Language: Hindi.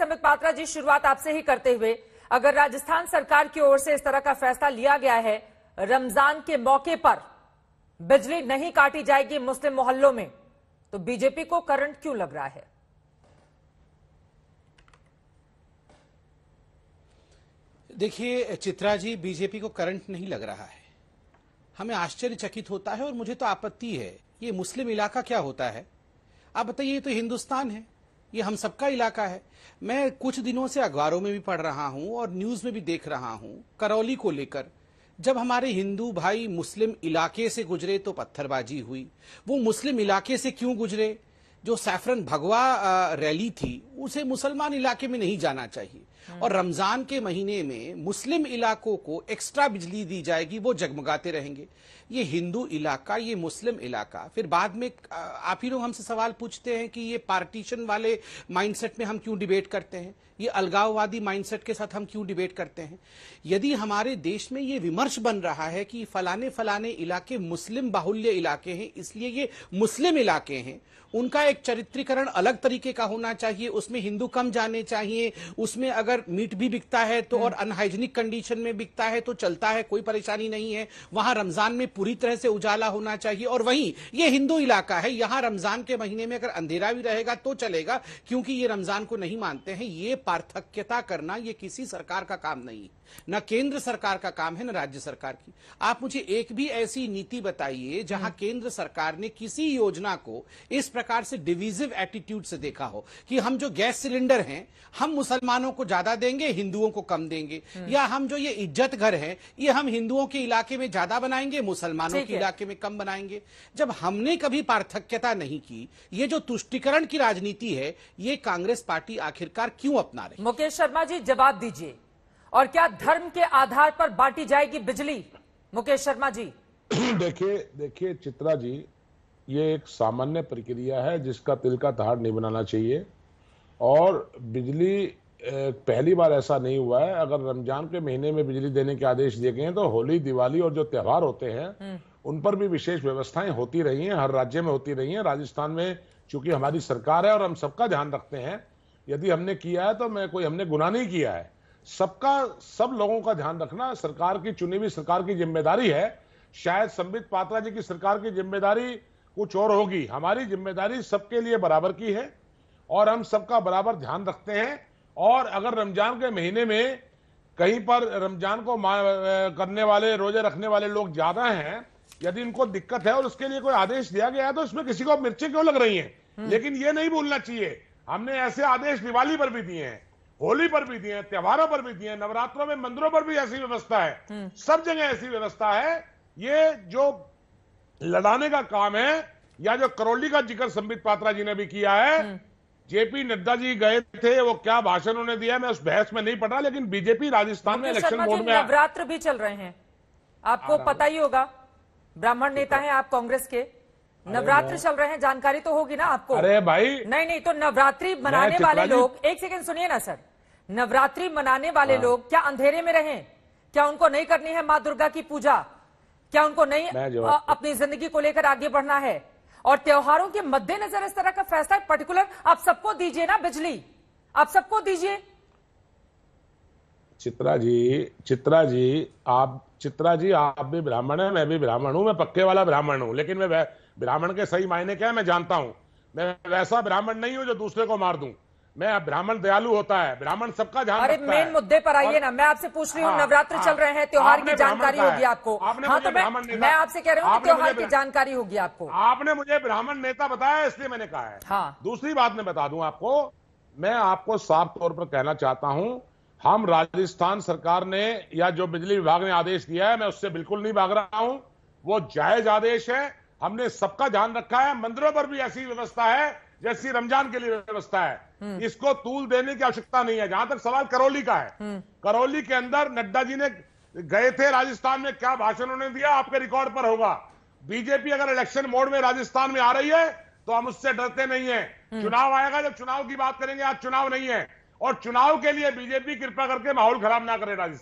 समित पात्रा जी शुरुआत आपसे ही करते हुए अगर राजस्थान सरकार की ओर से इस तरह का फैसला लिया गया है रमजान के मौके पर बिजली नहीं काटी जाएगी मुस्लिम मोहल्लों में तो बीजेपी को करंट क्यों लग रहा है देखिए चित्रा जी बीजेपी को करंट नहीं लग रहा है हमें आश्चर्यचकित होता है और मुझे तो आपत्ति है ये मुस्लिम इलाका क्या होता है आप बताइए ये तो हिंदुस्तान है ये हम सबका इलाका है मैं कुछ दिनों से अखबारों में भी पढ़ रहा हूं और न्यूज में भी देख रहा हूं करौली को लेकर जब हमारे हिंदू भाई मुस्लिम इलाके से गुजरे तो पत्थरबाजी हुई वो मुस्लिम इलाके से क्यों गुजरे जो सैफरन भगवा रैली थी उसे मुसलमान इलाके में नहीं जाना चाहिए हम्म। और रमजान के महीने में मुस्लिम इलाकों को एक्स्ट्रा बिजली दी जाएगी वो जगमगाते रहेंगे ये हिंदू इलाका ये मुस्लिम इलाका फिर बाद में आप ही लोग हमसे सवाल पूछते हैं कि ये पार्टीशन वाले माइंडसेट में हम क्यों डिबेट करते हैं ये अलगाववादी माइंडसेट के साथ हम क्यों डिबेट करते हैं यदि हमारे देश में ये विमर्श बन रहा है कि फलाने फलाने इलाके मुस्लिम बाहुल्य इलाके हैं इसलिए ये मुस्लिम इलाके हैं उनका एक चरित्रीकरण अलग तरीके का होना चाहिए उसमें हिंदू कम जाने चाहिए उसमें अगर मीट भी बिकता है तो और अनहाइजीनिक हम्म। कंडीशन में बिकता है तो चलता है कोई परेशानी नहीं है वहां रमजान में पूरी तरह से उजाला होना चाहिए और वहीं ये हिंदू इलाका है यहां रमजान के महीने में अगर अंधेरा भी रहेगा तो चलेगा क्योंकि ये रमजान को नहीं मानते हैं ये पार्थक्यता करना ये किसी सरकार का काम नहीं है न केंद्र सरकार का काम है न राज्य सरकार की आप मुझे एक भी ऐसी नीति बताइए जहां हम्म। केंद्र सरकार ने किसी योजना को इस प्रकार से डिविजिव एटीट्यूड से देखा हो कि हम जो गैस सिलेंडर हैं हम मुसलमानों को ज्यादा देंगे हिंदुओं को कम देंगे हम्म। या हम जो ये इज्जत घर है ये हम हिंदुओं के इलाके में ज्यादा बनाएंगे मुसलमान मुसलमानों के इलाके में कम बनाएंगे जब हमने कभी पार्थक्यता नहीं की ये जो तुष्टिकरण की राजनीति है ये कांग्रेस पार्टी आखिरकार क्यों अपना रही मुकेश शर्मा जी जवाब दीजिए और क्या धर्म के आधार पर बांटी जाएगी बिजली मुकेश शर्मा जी देखिए देखिए चित्रा जी ये एक सामान्य प्रक्रिया है जिसका तिल का धार नहीं बनाना चाहिए और बिजली पहली बार ऐसा नहीं हुआ है अगर रमजान के महीने में बिजली देने के आदेश दिए गए हैं तो होली दिवाली और जो त्यौहार होते हैं हम्म। उन पर भी विशेष व्यवस्थाएं होती रही हैं हर राज्य में होती रही हैं राजस्थान में चूंकि हमारी सरकार है और हम सबका ध्यान रखते हैं यदि हमने किया है तो मैं कोई हमने गुना नहीं किया है सबका सब लोगों का ध्यान रखना सरकार की चुनी हुई सरकार की जिम्मेदारी है शायद संबित पात्रा जी की सरकार की जिम्मेदारी कुछ और होगी हमारी जिम्मेदारी सबके लिए बराबर की है और हम सबका बराबर ध्यान रखते हैं और अगर रमजान के महीने में कहीं पर रमजान को करने वाले रोजे रखने वाले लोग ज्यादा हैं यदि इनको दिक्कत है और उसके लिए कोई आदेश दिया गया है तो इसमें किसी को मिर्चें क्यों लग रही है हम्म। लेकिन ये नहीं भूलना चाहिए हमने ऐसे आदेश दिवाली पर भी दिए हैं होली पर भी दिए हैं त्योहारों पर भी दिए हैं नवरात्रों में मंदिरों पर भी ऐसी व्यवस्था है हम्म। सब जगह ऐसी व्यवस्था है ये जो लड़ाने का काम है या जो करौली का जिक्र संबित पात्रा जी ने भी किया है हम्म। जेपी नड्डा जी गए थे वो क्या भाषण उन्होंने दिया मैं उस बहस में नहीं पटा लेकिन बीजेपी राजस्थान में इलेक्शन बोर्ड में नवरात्र भी चल रहे हैं आपको हाँ, पता ही होगा ब्राह्मण नेता है आप कांग्रेस के नवरात्र चल रहे हैं जानकारी तो होगी ना आपको अरे भाई नहीं नहीं तो नवरात्रि मनाने वाले लोग एक सेकंड सुनिए ना सर नवरात्रि मनाने वाले हाँ। लोग क्या अंधेरे में रहे क्या उनको नहीं करनी है माँ दुर्गा की पूजा क्या उनको नहीं अपनी जिंदगी को लेकर आगे बढ़ना है और त्योहारों के मद्देनजर इस तरह का फैसला पर्टिकुलर आप सबको दीजिए ना बिजली आप सबको दीजिए चित्रा जी चित्रा जी आप चित्रा जी आप भी ब्राह्मण है मैं भी ब्राह्मण हूं मैं पक्के वाला ब्राह्मण हूं लेकिन मैं ब्राह्मण के सही मायने क्या है मैं जानता हूं मैं वैसा ब्राह्मण नहीं हूं जो दूसरे को मार दूं मैं ब्राह्मण दयालु होता है ब्राह्मण सबका ध्यान अरे मेन मुद्दे पर आइए ना मैं आपसे पूछ रही हूँ हाँ, नवरात्र हाँ। चल रहे हैं त्योहार की जानकारी होगी आपको आपने हाँ तो मैं, मैं आपसे कह रहा हूँ त्योहार की जानकारी होगी आपको आपने मुझे ब्राह्मण नेता बताया इसलिए मैंने कहा है हाँ दूसरी बात मैं बता दू आपको मैं आपको साफ तौर पर कहना चाहता हूँ हम राजस्थान सरकार ने या जो बिजली विभाग ने आदेश दिया है मैं उससे बिल्कुल नहीं भाग रहा हूँ वो जायज आदेश है हमने सबका ध्यान रखा है मंदिरों पर भी ऐसी व्यवस्था है जैसी रमजान के लिए व्यवस्था है हम्म। इसको तूल देने की आवश्यकता नहीं है जहां तक सवाल करौली का है हम्म। करौली के अंदर नड्डा जी ने गए थे राजस्थान में क्या भाषण उन्होंने दिया आपके रिकॉर्ड पर होगा बीजेपी अगर इलेक्शन मोड में राजस्थान में आ रही है तो हम उससे डरते नहीं है हम्म। चुनाव आएगा जब चुनाव की बात करेंगे आज चुनाव नहीं है और चुनाव के लिए बीजेपी कृपा करके माहौल खराब ना करे राजस्थान